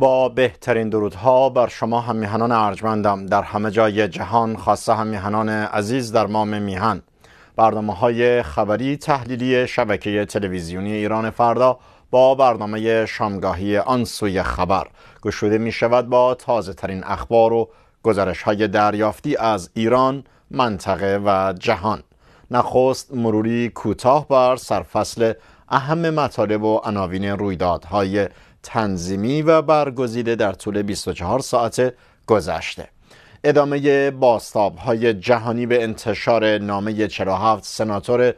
با بهترین درودها بر شما همیهنان میهنان ارجمندم در همه جای جهان خاصه همیهنان عزیز در مام میهن برنامه های خبری تحلیلی شبکه تلویزیونی ایران فردا با برنامه شامگاهی آن سوی خبر گشوده می شود با تازه ترین اخبار و گزارش های دریافتی از ایران، منطقه و جهان نخست مروری کوتاه بر سرفصل اهم مطالب و عناوین رویدادهای تنظیمی و برگزیده در طول 24 ساعت گذشته ادامه باستاب های جهانی به انتشار نامه 47 سناتور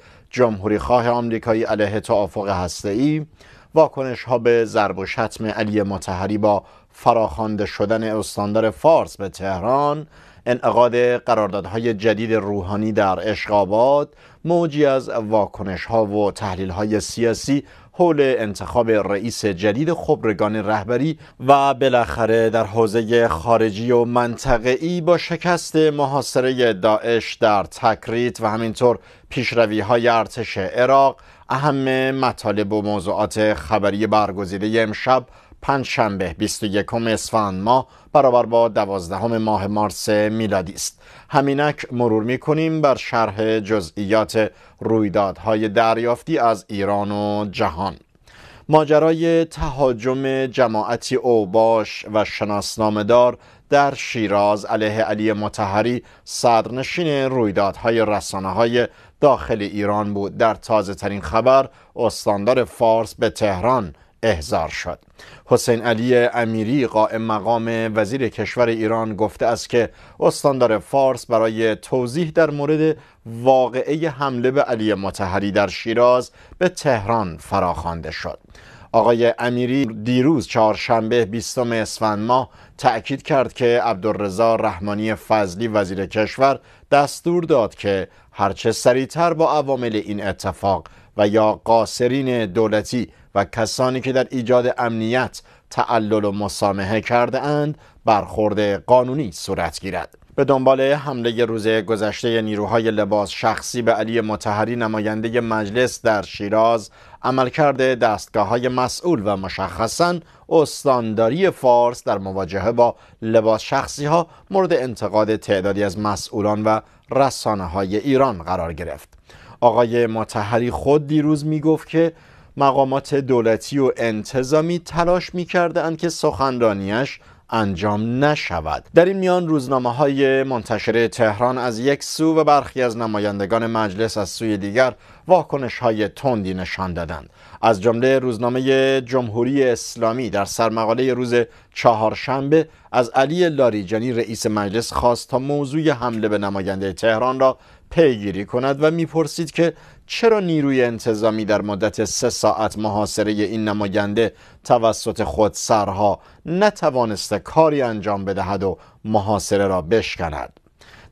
خواه آمریکایی علیه توافق ای، واکنش ها به ضرب و شتم علی متحری با فراخوانده شدن استاندار فارس به تهران انعقاد قراردادهای جدید روحانی در اشقاباد موجی از واکنش ها و تحلیل های سیاسی حول انتخاب رئیس جدید خبرگان رهبری و بالاخره در حوزه خارجی و منطقه‌ای با شکست محاصره داعش در تکریت و همینطور پیشروی های ارتش عراق اهم مطالب و موضوعات خبری برگزیده امشب پنج شنبه 21 اسفند ماه برابر با دوازدهم ماه مارس میلادی است همینک مرور میکنیم بر شرح جزئیات رویدادهای دریافتی از ایران و جهان ماجرای تهاجم جماعتی اوباش و شناسنامهدار در شیراز علیه علی متحری صدرنشین رویدادهای رسانه های داخل ایران بود در تازه ترین خبر استاندار فارس به تهران احضار شد حسین علی امیری قائم مقام وزیر کشور ایران گفته است که استاندار فارس برای توضیح در مورد واقعه حمله به علی متحری در شیراز به تهران فراخوانده شد آقای امیری دیروز چهارشنبه 20 اسفند ماه تأکید کرد که عبدالرضا رحمانی فضلی وزیر کشور دستور داد که هرچه سریعتر با عوامل این اتفاق و یا قاصرین دولتی و کسانی که در ایجاد امنیت تعلل و مسامحه کرده اند برخورد قانونی صورت گیرد به دنبال حمله روز گذشته نیروهای لباس شخصی به علی متحری نماینده مجلس در شیراز عملکرد دستگاه های مسئول و مشخصا استانداری فارس در مواجهه با لباس شخصی ها مورد انتقاد تعدادی از مسئولان و رسانه های ایران قرار گرفت آقای متحری خود دیروز می گفت که مقامات دولتی و انتظامی تلاش می اند که سخنرانیش انجام نشود در این میان روزنامه های منتشره تهران از یک سو و برخی از نمایندگان مجلس از سوی دیگر واکنش های تندی نشان دادند از جمله روزنامه جمهوری اسلامی در سرمقاله روز چهارشنبه از علی لاریجانی رئیس مجلس خواست تا موضوع حمله به نماینده تهران را پیگیری کند و میپرسید که چرا نیروی انتظامی در مدت سه ساعت محاصره این نماینده توسط خود سرها نتوانسته کاری انجام بدهد و محاصره را بشکند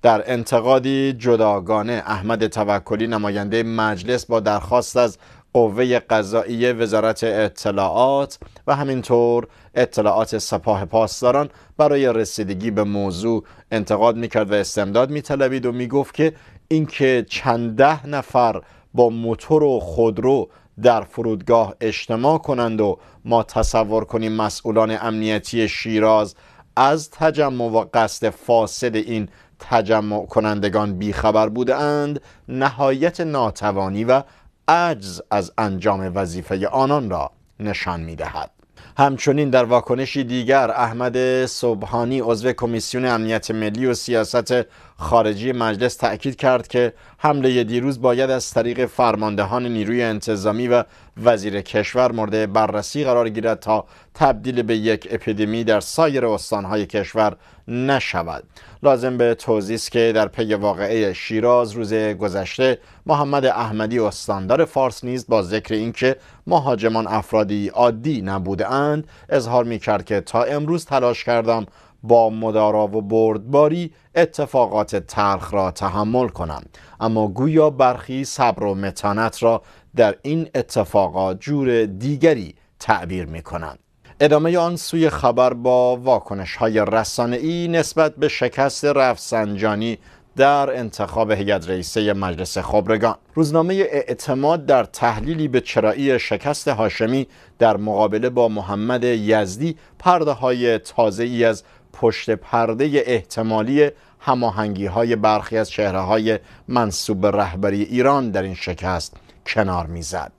در انتقادی جداگانه احمد توکلی نماینده مجلس با درخواست از قوه قضایی وزارت اطلاعات و همینطور اطلاعات سپاه پاسداران برای رسیدگی به موضوع انتقاد میکرد و استمداد میتلبید و میگفت که اینکه چند ده نفر با موتور و خودرو در فرودگاه اجتماع کنند و ما تصور کنیم مسئولان امنیتی شیراز از تجمع و قصد فاسد این تجمع کنندگان بیخبر بودند نهایت ناتوانی و عجز از انجام وظیفه آنان را نشان می دهد. همچنین در واکنشی دیگر احمد صبحانی عضو کمیسیون امنیت ملی و سیاست خارجی مجلس تأکید کرد که حمله دیروز باید از طریق فرماندهان نیروی انتظامی و وزیر کشور مورد بررسی قرار گیرد تا تبدیل به یک اپیدمی در سایر استانهای کشور نشود لازم به توضیح که در پی واقعه شیراز روز گذشته محمد احمدی استاندار فارس نیز با ذکر اینکه مهاجمان افرادی عادی نبودهاند اظهار کرد که تا امروز تلاش کردم با مدارا و بردباری اتفاقات تلخ را تحمل کنم اما گویا برخی صبر و متانت را در این اتفاقات جور دیگری تعبیر می کنند ادامه آن سوی خبر با واکنش های رسانه نسبت به شکست رفسنجانی در انتخاب هیئت رئیسه مجلس خبرگان روزنامه اعتماد در تحلیلی به چرایی شکست هاشمی در مقابله با محمد یزدی پرده های تازه ای از پشت پرده احتمالی هماهنگی های برخی از چهره های منصوب رهبری ایران در این شکست کنار میزد.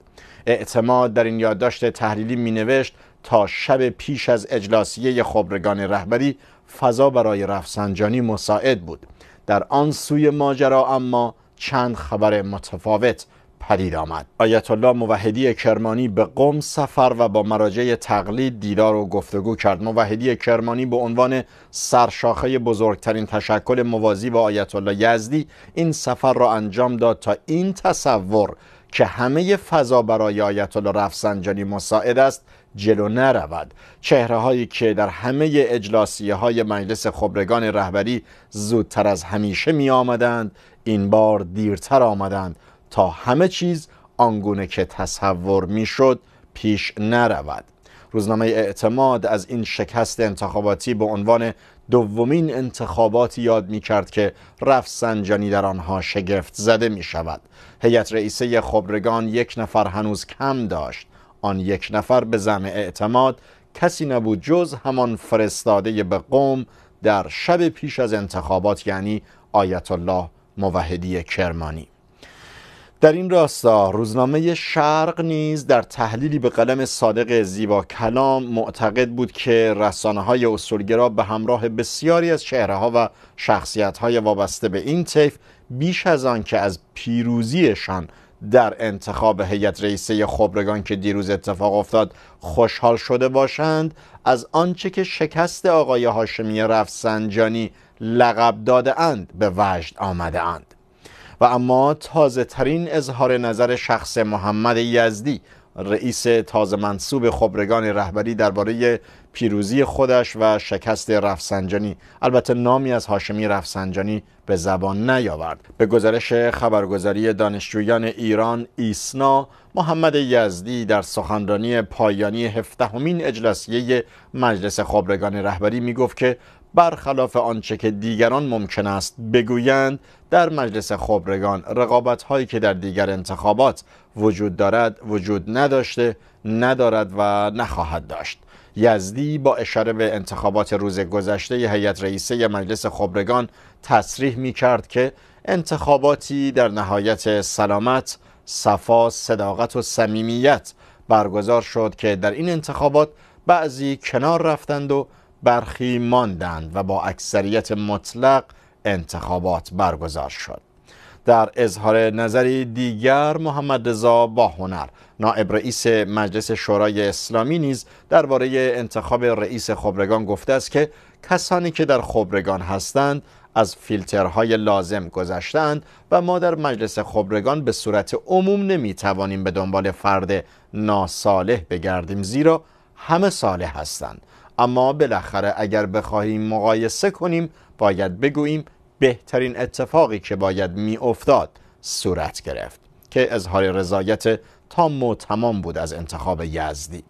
اعتماد در این یادداشت تحلیلی مینوشت تا شب پیش از اجلاسیه خبرگان رهبری فضا برای رفسنجانی مساعد بود در آن سوی ماجرا اما چند خبر متفاوت پدید آمد آیت الله موحدی کرمانی به قم سفر و با مراجع تقلید دیدار و گفتگو کرد موحدی کرمانی به عنوان سرشاخه بزرگترین تشکل موازی با آیت الله یزدی این سفر را انجام داد تا این تصور که همه فضا برای آیت الله رفسنجانی مساعد است جلو نرود چهره هایی که در همه اجلاسیه های مجلس خبرگان رهبری زودتر از همیشه می آمدند این بار دیرتر آمدند تا همه چیز آنگونه که تصور میشد پیش نرود روزنامه اعتماد از این شکست انتخاباتی به عنوان دومین انتخابات یاد می کرد که سنجانی در آنها شگفت زده می شود هیئت رئیسه خبرگان یک نفر هنوز کم داشت آن یک نفر به زم اعتماد کسی نبود جز همان فرستاده به قوم در شب پیش از انتخابات یعنی آیت الله موحدی کرمانی در این راستا روزنامه شرق نیز در تحلیلی به قلم صادق زیبا کلام معتقد بود که رسانه های اصولگرا به همراه بسیاری از چهره ها و شخصیت های وابسته به این طیف بیش از آن که از پیروزیشان در انتخاب هیئت رئیسه خبرگان که دیروز اتفاق افتاد خوشحال شده باشند از آنچه که شکست آقای هاشمی رفسنجانی لقب داده اند به وجد آمده اند و اما تازه ترین اظهار نظر شخص محمد یزدی رئیس تازه منصوب خبرگان رهبری درباره پیروزی خودش و شکست رفسنجانی البته نامی از هاشمی رفسنجانی به زبان نیاورد به گزارش خبرگزاری دانشجویان ایران ایسنا محمد یزدی در سخنرانی پایانی هفدهمین اجلاسیه مجلس خبرگان رهبری می گفت که برخلاف آنچه که دیگران ممکن است بگویند در مجلس خبرگان رقابت هایی که در دیگر انتخابات وجود دارد وجود نداشته ندارد و نخواهد داشت یزدی با اشاره به انتخابات روز گذشته هیئت رئیسه مجلس خبرگان تصریح می کرد که انتخاباتی در نهایت سلامت، صفا، صداقت و صمیمیت برگزار شد که در این انتخابات بعضی کنار رفتند و برخی ماندند و با اکثریت مطلق انتخابات برگزار شد در اظهار نظری دیگر محمد رضا باهنر نائب رئیس مجلس شورای اسلامی نیز درباره انتخاب رئیس خبرگان گفته است که کسانی که در خبرگان هستند از فیلترهای لازم گذشتند و ما در مجلس خبرگان به صورت عموم نمی توانیم به دنبال فرد ناسالح بگردیم زیرا همه ساله هستند اما بالاخره اگر بخواهیم مقایسه کنیم باید بگوییم بهترین اتفاقی که باید میافتاد صورت گرفت که اظهار رضایت تا و تمام بود از انتخاب یزدی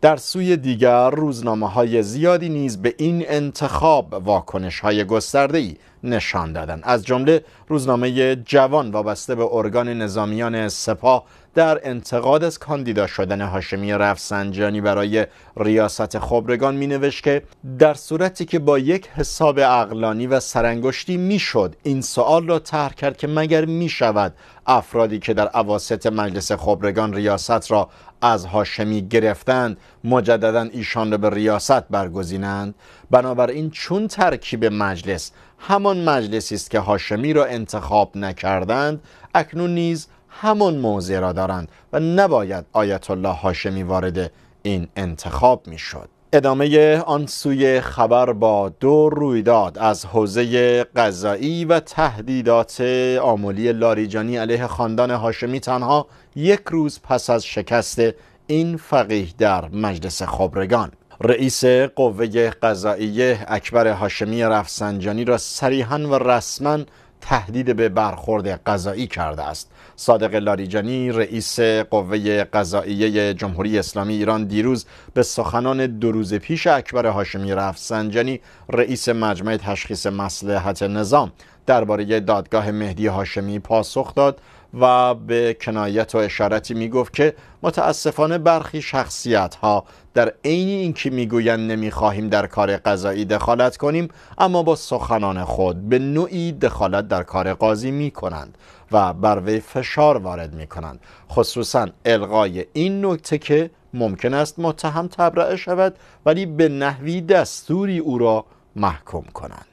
در سوی دیگر روزنامه های زیادی نیز به این انتخاب واکنش های گسترده ای نشان دادند از جمله روزنامه جوان وابسته به ارگان نظامیان سپاه در انتقاد از کاندیدا شدن هاشمی رفسنجانی برای ریاست خبرگان می نوشت که در صورتی که با یک حساب اقلانی و سرانگشتی میشد این سوال را طرح کرد که مگر می شود افرادی که در اواسط مجلس خبرگان ریاست را از هاشمی گرفتند مجددا ایشان را به ریاست برگزینند بنابراین چون ترکیب مجلس همان مجلسی است که هاشمی را انتخاب نکردند اکنون نیز همان موضع را دارند و نباید آیت الله هاشمی وارد این انتخاب میشد ادامه آن سوی خبر با دو رویداد از حوزه قضایی و تهدیدات آملی لاریجانی علیه خاندان هاشمی تنها یک روز پس از شکست این فقیه در مجلس خبرگان رئیس قوه قضاییه اکبر هاشمی رفسنجانی را صریحا و رسما تهدید به برخورد قضایی کرده است صادق لاریجانی رئیس قوه قضاییه جمهوری اسلامی ایران دیروز به سخنان دو روز پیش اکبر هاشمی رفسنجانی رئیس مجمع تشخیص مسلحت نظام درباره دادگاه مهدی هاشمی پاسخ داد و به کنایت و اشارتی می گفت که متاسفانه برخی شخصیت ها در عین اینکه میگویند نمیخواهیم در کار قضایی دخالت کنیم اما با سخنان خود به نوعی دخالت در کار قاضی میکنند و بر وی فشار وارد میکنند خصوصا القای این نکته که ممکن است متهم تبرئه شود ولی به نحوی دستوری او را محکوم کنند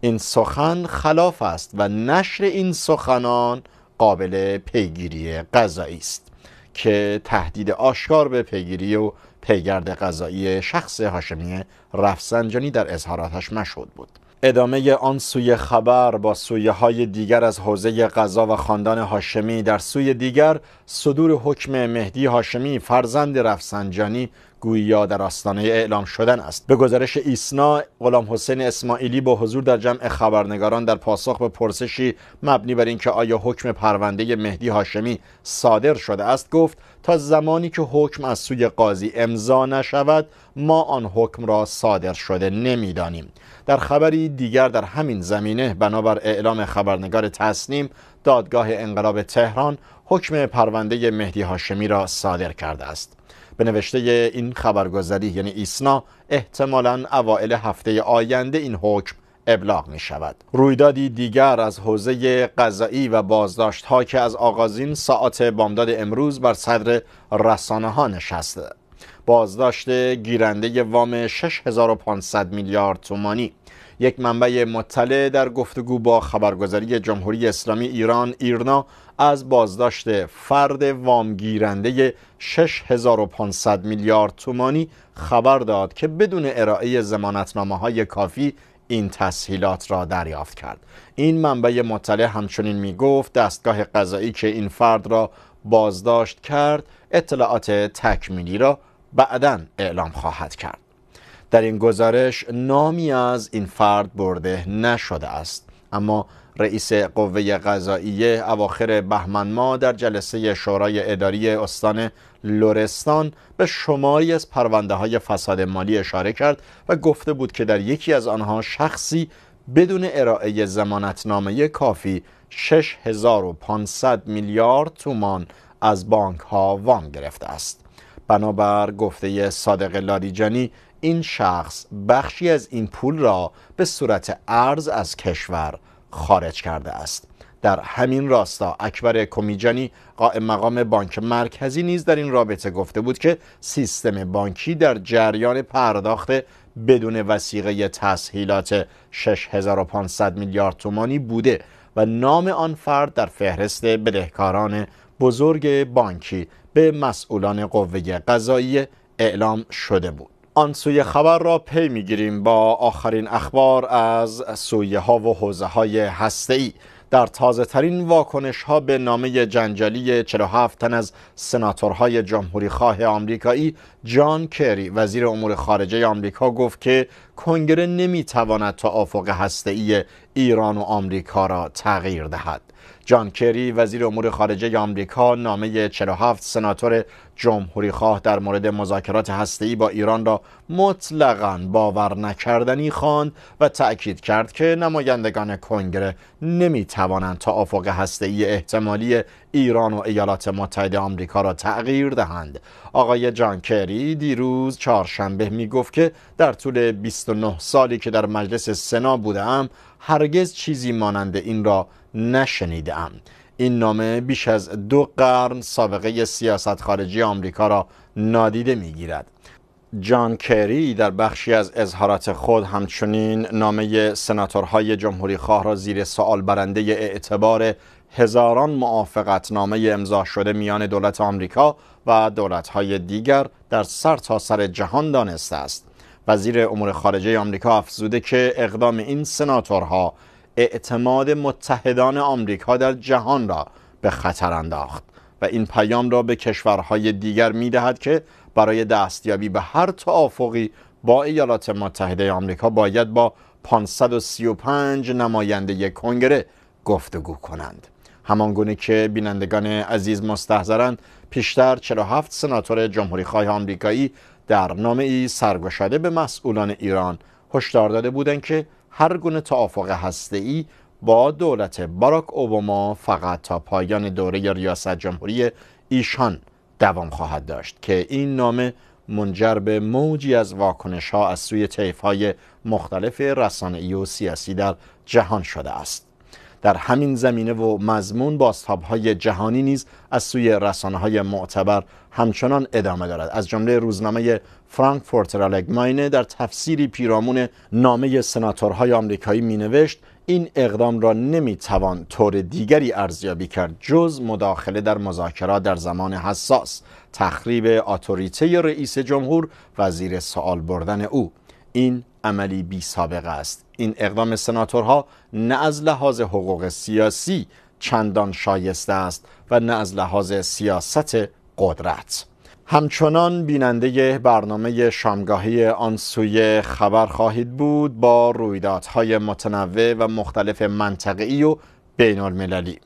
این سخن خلاف است و نشر این سخنان قابل پیگیری قضایی است که تهدید آشکار به پیگیری و پیگرد قضایی شخص هاشمی رفسنجانی در اظهاراتش مشهود بود ادامه آن سوی خبر با سویه های دیگر از حوزه قضا و خاندان هاشمی در سوی دیگر صدور حکم مهدی هاشمی فرزند رفسنجانی گویا در آستانه اعلام شدن است به گزارش ایسنا غلام حسین اسماعیلی با حضور در جمع خبرنگاران در پاسخ به پرسشی مبنی بر اینکه آیا حکم پرونده مهدی هاشمی صادر شده است گفت تا زمانی که حکم از سوی قاضی امضا نشود ما آن حکم را صادر شده نمیدانیم در خبری دیگر در همین زمینه بنابر اعلام خبرنگار تسنیم دادگاه انقلاب تهران حکم پرونده مهدی هاشمی را صادر کرده است به نوشته این خبرگزاری یعنی ایسنا احتمالا اوائل هفته آینده این حکم ابلاغ می شود رویدادی دیگر از حوزه قضایی و بازداشت ها که از آغازین ساعت بامداد امروز بر صدر رسانه ها نشسته بازداشت گیرنده وام 6500 میلیارد تومانی یک منبع مطلع در گفتگو با خبرگزاری جمهوری اسلامی ایران ایرنا از بازداشت فرد وامگیرنده 6500 میلیارد تومانی خبر داد که بدون ارائه زمانتنامه های کافی این تسهیلات را دریافت کرد این منبع مطلع همچنین می گفت دستگاه قضایی که این فرد را بازداشت کرد اطلاعات تکمیلی را بعدا اعلام خواهد کرد در این گزارش نامی از این فرد برده نشده است اما رئیس قوه قضاییه اواخر بهمن ماه در جلسه شورای اداری استان لورستان به شماری از پرونده های فساد مالی اشاره کرد و گفته بود که در یکی از آنها شخصی بدون ارائه زمانتنامه کافی 6500 میلیارد تومان از بانک ها وام گرفته است بنابر گفته صادق لاریجانی این شخص بخشی از این پول را به صورت ارز از کشور خارج کرده است در همین راستا اکبر کمیجانی قائم مقام بانک مرکزی نیز در این رابطه گفته بود که سیستم بانکی در جریان پرداخت بدون وسیقه تسهیلات 6500 میلیارد تومانی بوده و نام آن فرد در فهرست بدهکاران بزرگ بانکی به مسئولان قوه قضایی اعلام شده بود آن سوی خبر را پی میگیریم با آخرین اخبار از سویه ها و حوزه های هسته ای در تازه ترین واکنش ها به نامه جنجالی 47 تن از سناتورهای جمهوری خواه آمریکایی جان کری وزیر امور خارجه آمریکا گفت که کنگره نمیتواند تا افق هسته ای ایران و آمریکا را تغییر دهد جان کری وزیر امور خارجه آمریکا نامه 47 سناتور جمهوری خواه در مورد مذاکرات هسته‌ای با ایران را مطلقا باور نکردنی خواند و تأکید کرد که نمایندگان کنگره نمی توانند توافق هسته‌ای احتمالی ایران و ایالات متحده آمریکا را تغییر دهند. آقای جان کری دیروز چهارشنبه می گفت که در طول 29 سالی که در مجلس سنا بودم هرگز چیزی مانند این را نشنیدم. این نامه بیش از دو قرن سابقه سیاست خارجی آمریکا را نادیده میگیرد جان کری در بخشی از اظهارات خود همچنین نامه سناتورهای جمهوری خواه را زیر سوال برنده اعتبار هزاران موافقت نامه امضا شده میان دولت آمریکا و دولت‌های دیگر در سرتاسر سر جهان دانسته است. وزیر امور خارجه آمریکا افزوده که اقدام این سناتورها اعتماد متحدان آمریکا در جهان را به خطر انداخت و این پیام را به کشورهای دیگر می دهد که برای دستیابی به هر توافقی با ایالات متحده آمریکا باید با 535 نماینده کنگره گفتگو کنند همانگونه که بینندگان عزیز مستحضرند پیشتر 47 سناتور جمهوری خواه آمریکایی در نامه ای سرگشاده به مسئولان ایران هشدار داده بودند که هر گونه توافق هسته‌ای با دولت باراک اوباما فقط تا پایان دوره ریاست جمهوری ایشان دوام خواهد داشت که این نامه منجر به موجی از واکنش ها از سوی طیف های مختلف رسانه‌ای و سیاسی در جهان شده است در همین زمینه و مضمون باستاب های جهانی نیز از سوی رسانه های معتبر همچنان ادامه دارد از جمله روزنامه فرانکفورت رالگماینه در تفسیری پیرامون نامه سناتورهای آمریکایی مینوشت این اقدام را نمیتوان طور دیگری ارزیابی کرد جز مداخله در مذاکرات در زمان حساس تخریب اتوریته رئیس جمهور و زیر سوال بردن او این عملی بی سابقه است این اقدام سناتورها نه از لحاظ حقوق سیاسی چندان شایسته است و نه از لحاظ سیاست قدرت همچنان بیننده برنامه شامگاهی آن سوی خبر خواهید بود با رویدادهای متنوع و مختلف منطقی و المللی.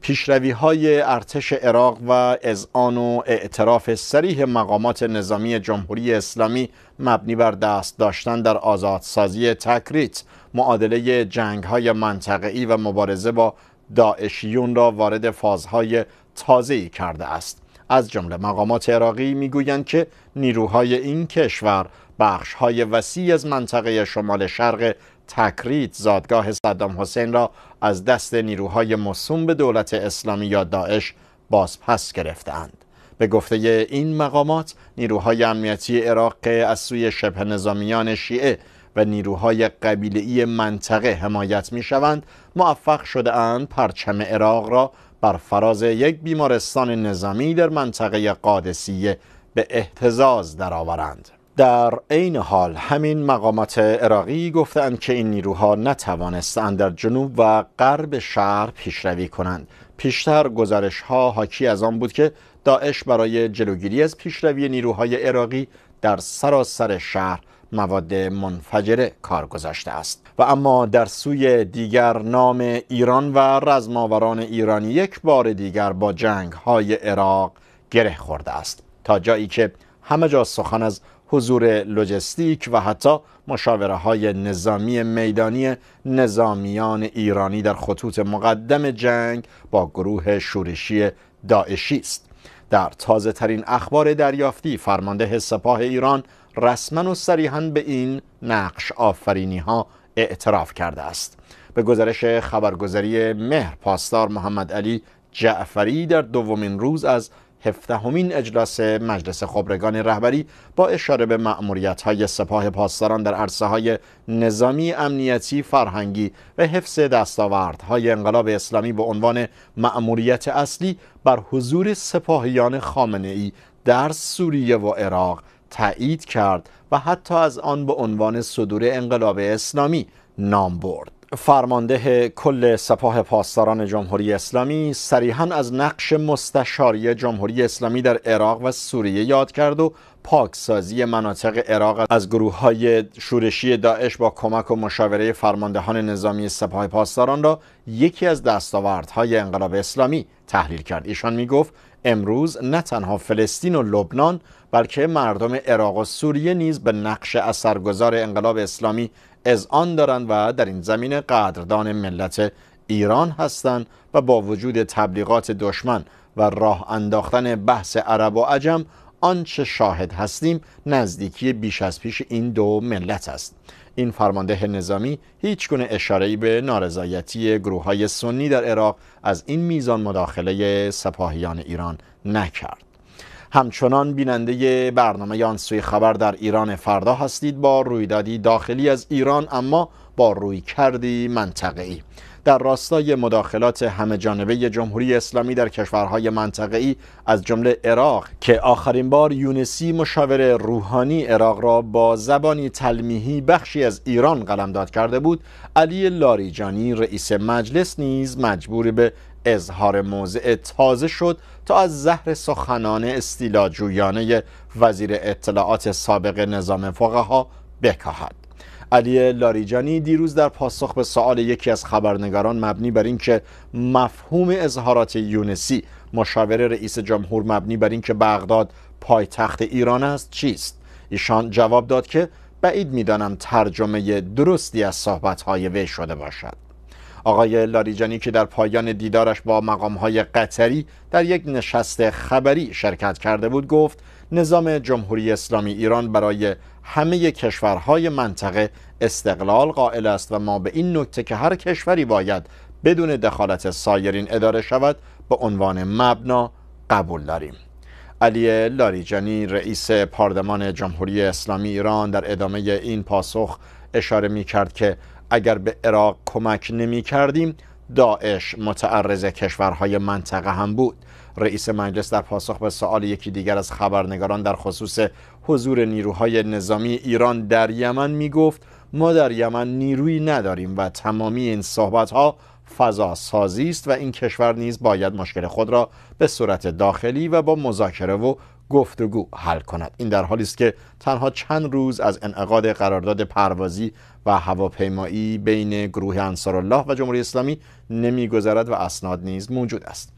پیشروی های ارتش عراق و اذعان و اعتراف سریح مقامات نظامی جمهوری اسلامی مبنی بر دست داشتن در آزادسازی تکریت معادله جنگ های منطقی و مبارزه با داعشیون را وارد فازهای تازه‌ای کرده است از جمله مقامات عراقی میگویند که نیروهای این کشور های وسیعی از منطقه شمال شرق تکریت زادگاه صدام حسین را از دست نیروهای مصوم به دولت اسلامی یا داعش بازپس گرفتند. به گفته این مقامات نیروهای امنیتی عراق از سوی شبه نظامیان شیعه و نیروهای قبیلی منطقه حمایت می شوند موفق شده اند پرچم عراق را بر فراز یک بیمارستان نظامی در منطقه قادسیه به احتزاز درآورند. در عین حال همین مقامات عراقی گفتند که این نیروها نتوانستند در جنوب و غرب شهر پیشروی کنند پیشتر گزارش ها حاکی از آن بود که داعش برای جلوگیری از پیشروی نیروهای عراقی در سراسر شهر مواد منفجره کار گذاشته است و اما در سوی دیگر نام ایران و رزماوران ایرانی یک بار دیگر با جنگ های عراق گره خورده است تا جایی که همه جا سخن از حضور لوجستیک و حتی مشاوره های نظامی میدانی نظامیان ایرانی در خطوط مقدم جنگ با گروه شورشی داعشی است در تازه ترین اخبار دریافتی فرمانده سپاه ایران رسما و صریحا به این نقش آفرینی ها اعتراف کرده است به گزارش خبرگزاری مهر پاسدار محمد علی جعفری در دومین روز از هفدهمین اجلاس مجلس خبرگان رهبری با اشاره به مأموریت های سپاه پاسداران در عرصه های نظامی، امنیتی، فرهنگی و حفظ دستاوردهای انقلاب اسلامی به عنوان مأموریت اصلی بر حضور سپاهیان خامنه ای در سوریه و عراق تایید کرد و حتی از آن به عنوان صدور انقلاب اسلامی نام برد فرمانده کل سپاه پاسداران جمهوری اسلامی صریحا از نقش مستشاری جمهوری اسلامی در عراق و سوریه یاد کرد و پاکسازی مناطق عراق از گروه های شورشی داعش با کمک و مشاوره فرماندهان نظامی سپاه پاسداران را یکی از دستاوردهای انقلاب اسلامی تحلیل کرد ایشان می گفت امروز نه تنها فلسطین و لبنان بلکه مردم عراق و سوریه نیز به نقش اثرگذار انقلاب اسلامی اذعان دارند و در این زمینه قدردان ملت ایران هستند و با وجود تبلیغات دشمن و راه انداختن بحث عرب و عجم آنچه شاهد هستیم نزدیکی بیش از پیش این دو ملت است این فرمانده نظامی هیچ گونه ای به نارضایتی های سنی در عراق از این میزان مداخله سپاهیان ایران نکرد همچنان بیننده برنامه آن سوی خبر در ایران فردا هستید با رویدادی داخلی از ایران اما با روی کردی منطقه‌ای در راستای مداخلات همه جانبه جمهوری اسلامی در کشورهای منطقه‌ای از جمله عراق که آخرین بار یونسی مشاور روحانی عراق را با زبانی تلمیحی بخشی از ایران قلمداد کرده بود علی لاریجانی رئیس مجلس نیز مجبور به اظهار موضع تازه شد تا از زهر سخنان استیلاجویانه وزیر اطلاعات سابق نظام فقها بکاهد علی لاریجانی دیروز در پاسخ به سوال یکی از خبرنگاران مبنی بر اینکه مفهوم اظهارات یونسی مشاور رئیس جمهور مبنی بر اینکه بغداد پایتخت ایران است چیست ایشان جواب داد که بعید میدانم ترجمه درستی از های وی شده باشد آقای لاریجانی که در پایان دیدارش با مقامهای قطری در یک نشست خبری شرکت کرده بود گفت نظام جمهوری اسلامی ایران برای همه کشورهای منطقه استقلال قائل است و ما به این نکته که هر کشوری باید بدون دخالت سایرین اداره شود به عنوان مبنا قبول داریم علی لاریجانی رئیس پارلمان جمهوری اسلامی ایران در ادامه این پاسخ اشاره می کرد که اگر به عراق کمک نمی کردیم داعش متعرض کشورهای منطقه هم بود رئیس مجلس در پاسخ به سوال یکی دیگر از خبرنگاران در خصوص حضور نیروهای نظامی ایران در یمن می گفت ما در یمن نیرویی نداریم و تمامی این صحبت ها فضا سازی است و این کشور نیز باید مشکل خود را به صورت داخلی و با مذاکره و گفتگو حل کند این در حالی است که تنها چند روز از انعقاد قرارداد پروازی و هواپیمایی بین گروه انصارالله و جمهوری اسلامی نمیگذرد و اسناد نیز موجود است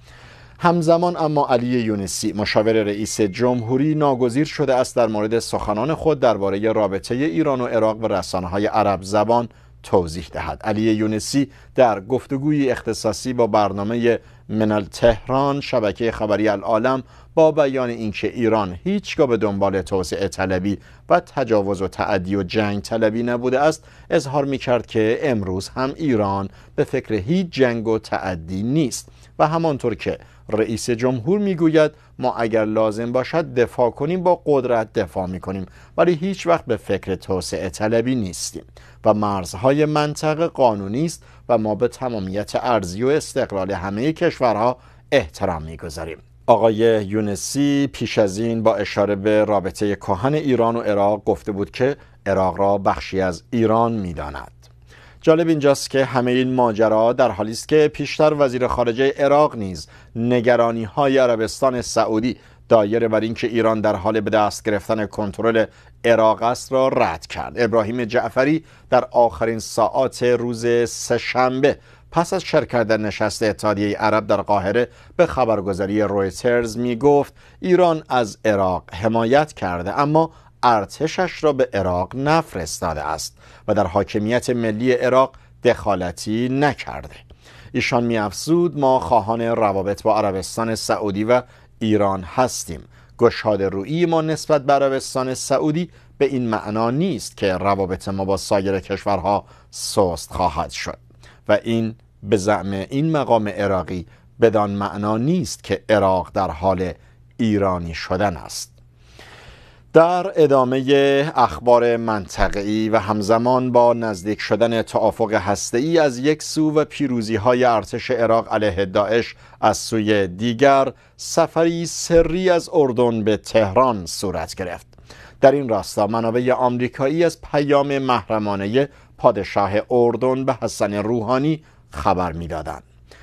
همزمان اما علی یونسی مشاور رئیس جمهوری ناگزیر شده است در مورد سخنان خود درباره رابطه ایران و عراق و های عرب زبان توضیح دهد علی یونسی در گفتگوی اختصاصی با برنامه منال تهران شبکه خبری العالم با بیان اینکه ایران هیچگاه به دنبال توسعه طلبی و تجاوز و تعدی و جنگ طلبی نبوده است اظهار می که امروز هم ایران به فکر هیچ جنگ و تعدی نیست و همانطور که رئیس جمهور میگوید ما اگر لازم باشد دفاع کنیم با قدرت دفاع می کنیم ولی هیچ وقت به فکر توسعه طلبی نیستیم و مرزهای منطقه قانونی است و ما به تمامیت ارزی و استقلال همه کشورها احترام میگذاریم آقای یونسی پیش از این با اشاره به رابطه کهن ایران و عراق گفته بود که عراق را بخشی از ایران میداند جالب اینجاست که همه این ماجرا در حالی است که پیشتر وزیر خارجه عراق نیز نگرانی های عربستان سعودی دایره بر اینکه ایران در حال به دست گرفتن کنترل عراق است را رد کرد ابراهیم جعفری در آخرین ساعات روز سهشنبه پس از شرکت در نشست اتحادیه عرب در قاهره به خبرگزاری رویترز می گفت ایران از عراق حمایت کرده اما ارتشش را به عراق نفرستاده است و در حاکمیت ملی عراق دخالتی نکرده ایشان میافزود ما خواهان روابط با عربستان سعودی و ایران هستیم گشاد رویی ما نسبت به عربستان سعودی به این معنا نیست که روابط ما با سایر کشورها سست خواهد شد و این به زعم این مقام عراقی بدان معنا نیست که عراق در حال ایرانی شدن است در ادامه اخبار منطقه‌ای و همزمان با نزدیک شدن توافق هسته‌ای از یک سو و پیروزی های ارتش عراق علیه داعش از سوی دیگر سفری سری از اردن به تهران صورت گرفت در این راستا منابع آمریکایی از پیام محرمانه پادشاه اردن به حسن روحانی خبر میدادند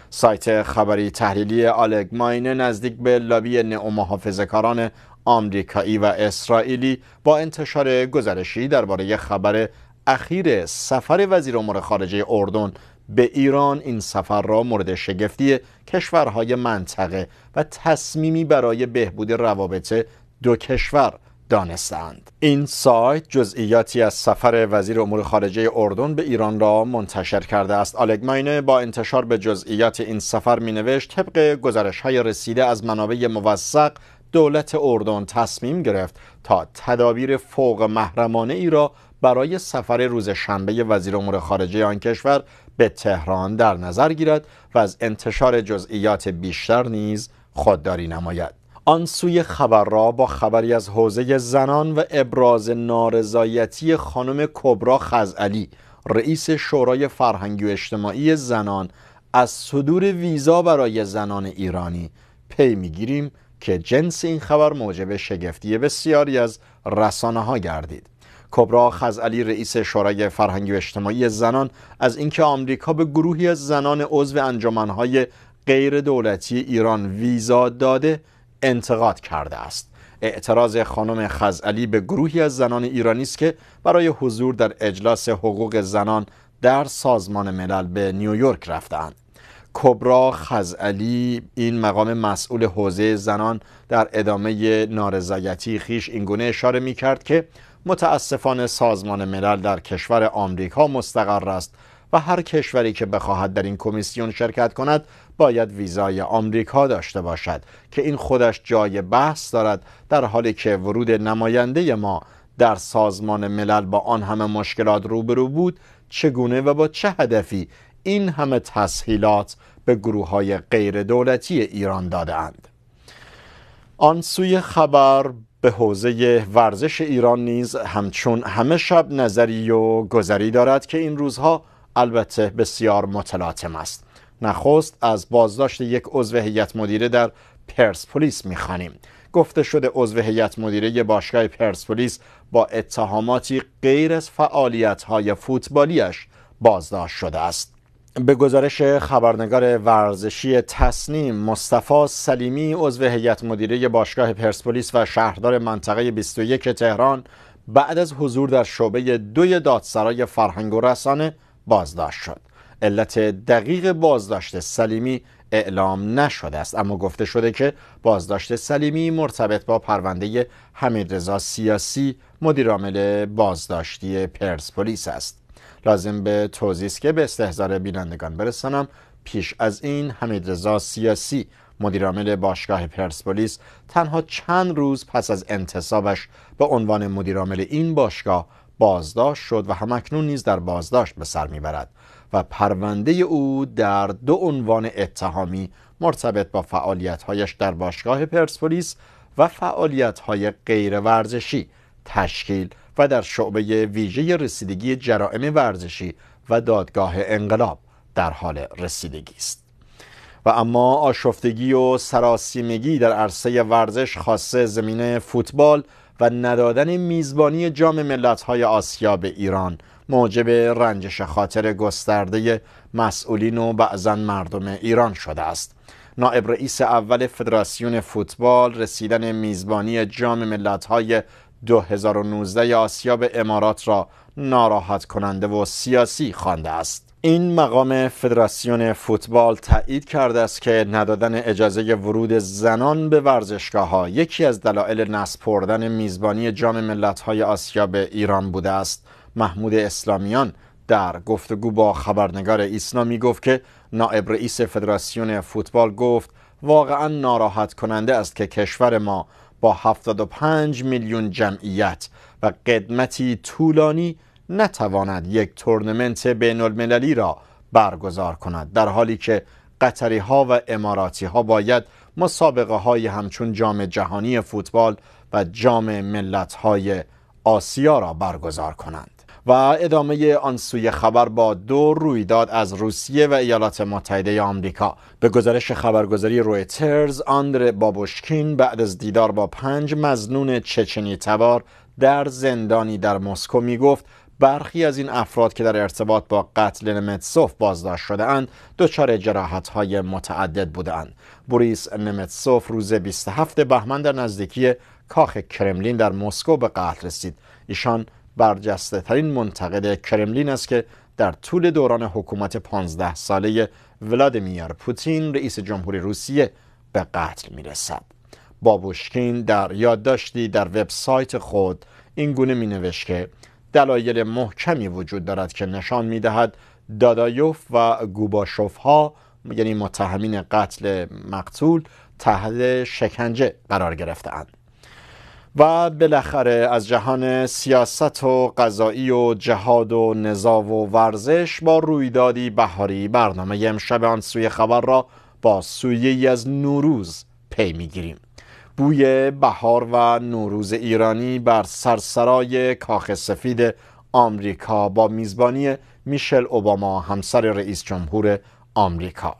سایت خبری تحلیلی ماینه نزدیک به لابی نئومحافظهکاران آمریکایی و اسرائیلی با انتشار گزارشی درباره خبر اخیر سفر وزیر امور خارجه اردن به ایران این سفر را مورد شگفتی کشورهای منطقه و تصمیمی برای بهبود روابط دو کشور دانستند این سایت جزئیاتی از سفر وزیر امور خارجه اردن به ایران را منتشر کرده است آلگماینه با انتشار به جزئیات این سفر مینوشت طبق گزارش رسیده از منابع موثق دولت اردن تصمیم گرفت تا تدابیر فوق محرمانه ای را برای سفر روز شنبه وزیر امور خارجه آن کشور به تهران در نظر گیرد و از انتشار جزئیات بیشتر نیز خودداری نماید آن سوی خبر را با خبری از حوزه زنان و ابراز نارضایتی خانم کبرا خزعلی رئیس شورای فرهنگی و اجتماعی زنان از صدور ویزا برای زنان ایرانی پی میگیریم که جنس این خبر موجب شگفتی بسیاری از رسانه ها گردید کبرا خزعلی رئیس شورای فرهنگی و اجتماعی زنان از اینکه آمریکا به گروهی از زنان عضو انجمنهای غیر دولتی ایران ویزا داده انتقاد کرده است اعتراض خانم خزعلی به گروهی از زنان ایرانی است که برای حضور در اجلاس حقوق زنان در سازمان ملل به نیویورک رفتند کبرا خزعلی این مقام مسئول حوزه زنان در ادامه نارضایتی خیش اینگونه اشاره می کرد که متاسفانه سازمان ملل در کشور آمریکا مستقر است و هر کشوری که بخواهد در این کمیسیون شرکت کند باید ویزای آمریکا داشته باشد که این خودش جای بحث دارد در حالی که ورود نماینده ما در سازمان ملل با آن همه مشکلات روبرو بود چگونه و با چه هدفی این همه تسهیلات به گروه های غیر دولتی ایران دادند آن سوی خبر به حوزه ورزش ایران نیز همچون همه شب نظری و گذری دارد که این روزها البته بسیار متلاطم است نخست از بازداشت یک عضو هیئت مدیره در پرسپولیس میخوانیم گفته شده عضو هیئت مدیره باشگاه پرسپولیس با اتهاماتی غیر از فعالیت‌های فوتبالیش بازداشت شده است به گزارش خبرنگار ورزشی تسنیم مصطفی سلیمی عضو هیئت مدیره باشگاه پرسپولیس و شهردار منطقه 21 تهران بعد از حضور در شعبه دوی دادسرای فرهنگ و رسانه بازداشت شد علت دقیق بازداشت سلیمی اعلام نشده است اما گفته شده که بازداشت سلیمی مرتبط با پرونده حمیدرضا سیاسی مدیرعامل بازداشتی پرسپولیس است لازم به توضیح که به استحضار بینندگان برسانم پیش از این حمیدرضا سیاسی مدیرعامل باشگاه پرسپولیس تنها چند روز پس از انتصابش به عنوان مدیرعامل این باشگاه بازداشت شد و همکنون نیز در بازداشت به سر میبرد و پرونده او در دو عنوان اتهامی مرتبط با فعالیتهایش در باشگاه پرسپولیس و فعالیتهای غیر ورزشی تشکیل و در شعبه ویژه رسیدگی جرائم ورزشی و دادگاه انقلاب در حال رسیدگی است و اما آشفتگی و سراسیمگی در عرصه ورزش خاصه زمینه فوتبال و ندادن میزبانی جام ملت‌های آسیا به ایران موجب رنجش خاطر گسترده مسئولین و بعضا مردم ایران شده است نائب رئیس اول فدراسیون فوتبال رسیدن میزبانی جام ملت‌های 2019 آسیاب امارات را ناراحت کننده و سیاسی خوانده است این مقام فدراسیون فوتبال تایید کرده است که ندادن اجازه ورود زنان به ورزشگاه ها یکی از دلایل نسپردن میزبانی جام ملت های آسیا به ایران بوده است محمود اسلامیان در گفتگو با خبرنگار می گفت که نائب رئیس فدراسیون فوتبال گفت واقعا ناراحت کننده است که کشور ما با 75 میلیون جمعیت و قدمتی طولانی نتواند یک تورنمنت بین المللی را برگزار کند در حالی که قطری ها و اماراتی ها باید مسابقه های همچون جام جهانی فوتبال و جام ملت های آسیا را برگزار کنند و ادامه آن سوی خبر با دو رویداد از روسیه و ایالات متحده آمریکا به گزارش خبرگزاری رویترز آندر بابوشکین بعد از دیدار با پنج مزنون چچنی تبار در زندانی در مسکو می گفت برخی از این افراد که در ارتباط با قتل نمتسوف بازداشت شده اند دچار جراحت های متعدد اند بوریس نمتسوف روز 27 بهمن در نزدیکی کاخ کرملین در مسکو به قتل رسید. ایشان برجسته ترین منتقد کرملین است که در طول دوران حکومت 15 ساله ولادیمیر پوتین رئیس جمهور روسیه به قتل میرسد بابوشکین در یادداشتی در وبسایت خود این گونه می نوشت که دلایل محکمی وجود دارد که نشان می دهد دادایوف و گوباشوف ها یعنی متهمین قتل مقتول تحت شکنجه قرار گرفتند و بالاخره از جهان سیاست و قضایی و جهاد و نظاو و ورزش با رویدادی بهاری برنامه امشب آن سوی خبر را با سوی از نوروز پی میگیریم بوی بهار و نوروز ایرانی بر سرسرای کاخ سفید آمریکا با میزبانی میشل اوباما همسر رئیس جمهور آمریکا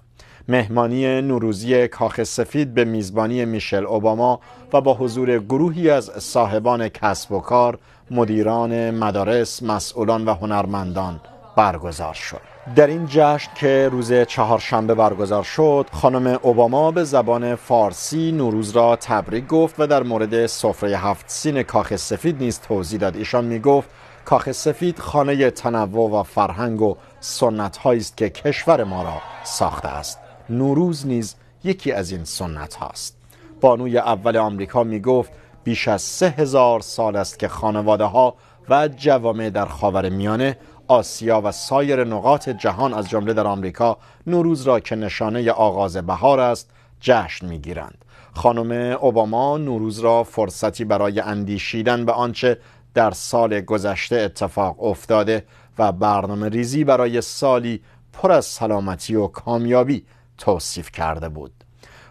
مهمانی نوروزی کاخ سفید به میزبانی میشل اوباما و با حضور گروهی از صاحبان کسب و کار، مدیران مدارس، مسئولان و هنرمندان برگزار شد. در این جشن که روز چهارشنبه برگزار شد، خانم اوباما به زبان فارسی نوروز را تبریک گفت و در مورد سفره هفت سین کاخ سفید نیز توضیح داد. ایشان می گفت کاخ سفید خانه تنوع و فرهنگ و سنت است که کشور ما را ساخته است. نوروز نیز یکی از این سنت هاست بانوی اول آمریکا می گفت بیش از سه هزار سال است که خانواده ها و جوامع در خاور میانه آسیا و سایر نقاط جهان از جمله در آمریکا نوروز را که نشانه آغاز بهار است جشن گیرند خانم اوباما نوروز را فرصتی برای اندیشیدن به آنچه در سال گذشته اتفاق افتاده و برنامه ریزی برای سالی پر از سلامتی و کامیابی توصیف کرده بود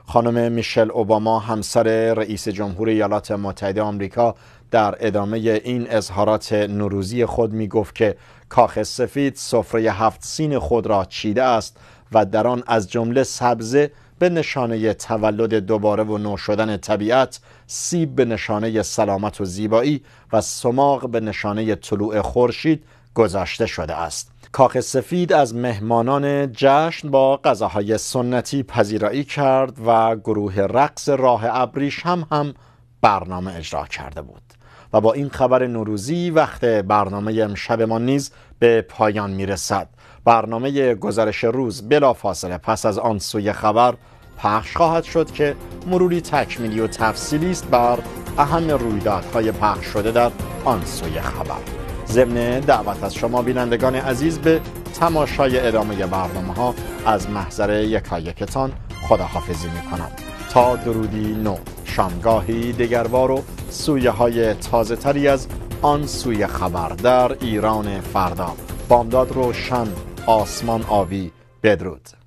خانم میشل اوباما همسر رئیس جمهور ایالات متحده آمریکا در ادامه این اظهارات نروزی خود می گفت که کاخ سفید سفره هفت سین خود را چیده است و در آن از جمله سبزه به نشانه تولد دوباره و نو شدن طبیعت سیب به نشانه سلامت و زیبایی و سماق به نشانه طلوع خورشید گذاشته شده است کاخ سفید از مهمانان جشن با غذاهای سنتی پذیرایی کرد و گروه رقص راه ابریش هم, هم برنامه اجرا کرده بود و با این خبر نوروزی وقت برنامه امشب ما نیز به پایان میرسد برنامه گزارش روز بلا فاصله پس از آن سوی خبر پخش خواهد شد که مروری تکمیلی و تفصیلی است بر اهم رویدادهای پخش شده در آن سوی خبر ضمن دعوت از شما بینندگان عزیز به تماشای ادامه برنامه ها از محضر یکایکتان خداحافظی می کنم تا درودی نو شامگاهی دگروار و سویه های تازه تری از آن سوی خبر در ایران فردا بامداد روشن آسمان آوی بدرود